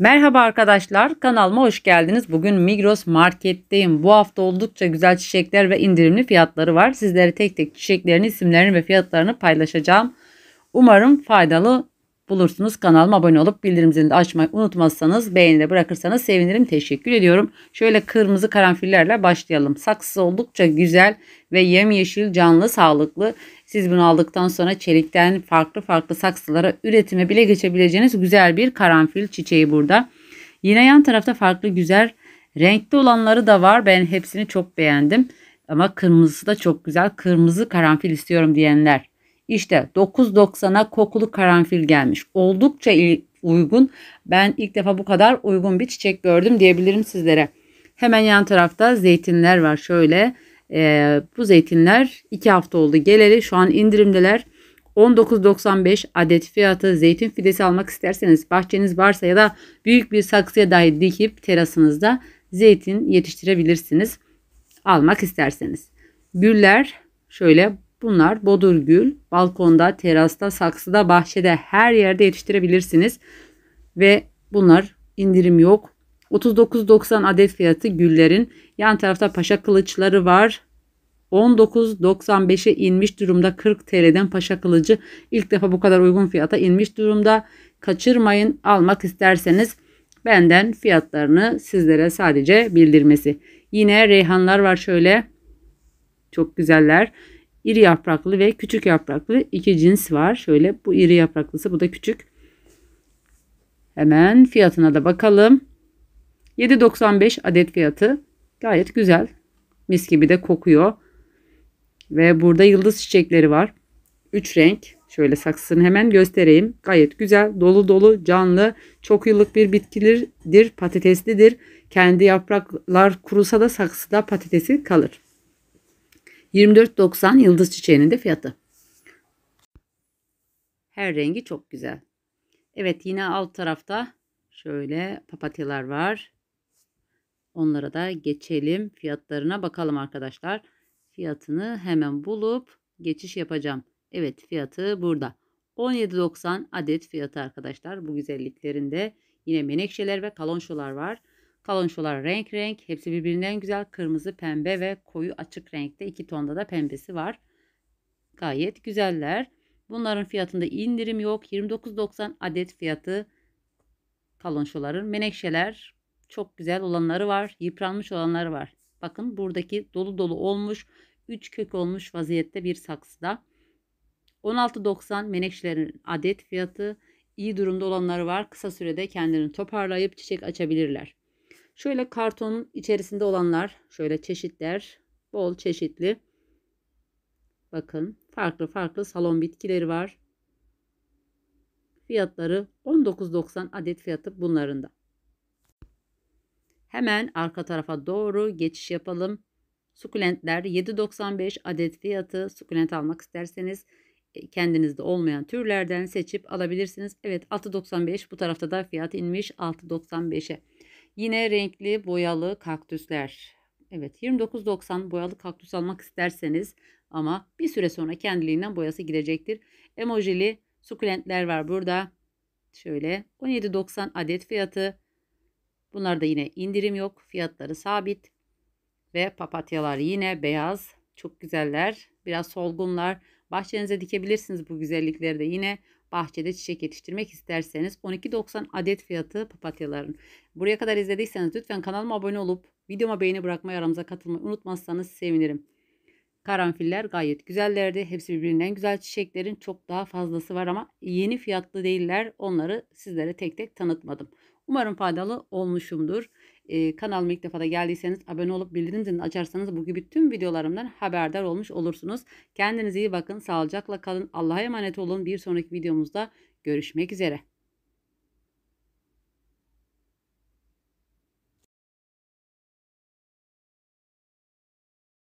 Merhaba arkadaşlar kanalıma hoş geldiniz. Bugün Migros marketteyim. Bu hafta oldukça güzel çiçekler ve indirimli fiyatları var. Sizlere tek tek çiçeklerin isimlerini ve fiyatlarını paylaşacağım. Umarım faydalı bulursunuz. Kanalıma abone olup bildirim zilini açmayı unutmazsanız beğeni de bırakırsanız sevinirim. Teşekkür ediyorum. Şöyle kırmızı karanfillerle başlayalım. Saksı oldukça güzel ve yemyeşil canlı sağlıklı. Siz bunu aldıktan sonra çelikten farklı farklı saksılara üretime bile geçebileceğiniz güzel bir karanfil çiçeği burada. Yine yan tarafta farklı güzel renkli olanları da var. Ben hepsini çok beğendim. Ama kırmızısı da çok güzel. Kırmızı karanfil istiyorum diyenler. İşte 9.90'a kokulu karanfil gelmiş. Oldukça uygun. Ben ilk defa bu kadar uygun bir çiçek gördüm diyebilirim sizlere. Hemen yan tarafta zeytinler var. Şöyle e, bu zeytinler 2 hafta oldu geleli. Şu an indirimdeler. 19.95 adet fiyatı zeytin fidesi almak isterseniz bahçeniz varsa ya da büyük bir saksıya dahi dikip terasınızda zeytin yetiştirebilirsiniz. Almak isterseniz. Güller şöyle Bunlar bodurgül, balkonda, terasta, saksıda, bahçede her yerde yetiştirebilirsiniz. Ve bunlar indirim yok. 39.90 adet fiyatı güllerin. Yan tarafta paşa kılıçları var. 19.95'e inmiş durumda 40 TL'den paşa kılıcı ilk defa bu kadar uygun fiyata inmiş durumda. Kaçırmayın almak isterseniz benden fiyatlarını sizlere sadece bildirmesi. Yine reyhanlar var şöyle. Çok güzeller. İri yapraklı ve küçük yapraklı iki cins var. Şöyle bu iri yapraklısı bu da küçük. Hemen fiyatına da bakalım. 7.95 adet fiyatı. Gayet güzel. Mis gibi de kokuyor. Ve burada yıldız çiçekleri var. 3 renk. Şöyle saksısını hemen göstereyim. Gayet güzel, dolu dolu, canlı, çok yıllık bir bitkidir, patateslidir. Kendi yapraklar kurusa da saksıda patatesi kalır. 24.90 yıldız çiçeğinin de fiyatı. Her rengi çok güzel. Evet yine alt tarafta şöyle papatyalar var. Onlara da geçelim. Fiyatlarına bakalım arkadaşlar. Fiyatını hemen bulup geçiş yapacağım. Evet fiyatı burada. 17.90 adet fiyatı arkadaşlar. Bu güzelliklerinde yine menekşeler ve kalonşolar var. Kalonşolar renk renk. Hepsi birbirinden güzel. Kırmızı, pembe ve koyu açık renkte. iki tonda da pembesi var. Gayet güzeller. Bunların fiyatında indirim yok. 29.90 adet fiyatı kalonşoların. Menekşeler çok güzel olanları var. Yıpranmış olanları var. Bakın buradaki dolu dolu olmuş. 3 kök olmuş vaziyette bir saksıda. 16.90 menekşelerin adet fiyatı. İyi durumda olanları var. Kısa sürede kendilerini toparlayıp çiçek açabilirler. Şöyle kartonun içerisinde olanlar şöyle çeşitler bol çeşitli. Bakın farklı farklı salon bitkileri var. Fiyatları 19.90 adet fiyatı bunların da. Hemen arka tarafa doğru geçiş yapalım. Sukulentler 7.95 adet fiyatı. Sukulent almak isterseniz e, kendinizde olmayan türlerden seçip alabilirsiniz. Evet 6.95 bu tarafta da fiyat inmiş 6.95'e. Yine renkli boyalı kaktüsler. Evet 29.90 boyalı kaktüs almak isterseniz ama bir süre sonra kendiliğinden boyası gidecektir. Emojili sukulentler var burada. Şöyle 17.90 adet fiyatı. Bunlarda yine indirim yok. Fiyatları sabit. Ve papatyalar yine beyaz çok güzeller. Biraz solgunlar. Bahçenize dikebilirsiniz bu güzellikleri de. Yine bahçede çiçek yetiştirmek isterseniz 12.90 adet fiyatı papatyaların. Buraya kadar izlediyseniz lütfen kanalıma abone olup videoma beğeni bırakmayı aramıza katılmayı unutmazsanız sevinirim. Karanfiller gayet güzellerdi. Hepsi birbirinden güzel çiçeklerin çok daha fazlası var ama yeni fiyatlı değiller. Onları sizlere tek tek tanıtmadım. Umarım faydalı olmuşumdur e, kanalıma ilk defa da geldiyseniz abone olup bildirim zilini açarsanız bu gibi tüm videolarımdan haberdar olmuş olursunuz. Kendinize iyi bakın. Sağlıcakla kalın. Allah'a emanet olun. Bir sonraki videomuzda görüşmek üzere.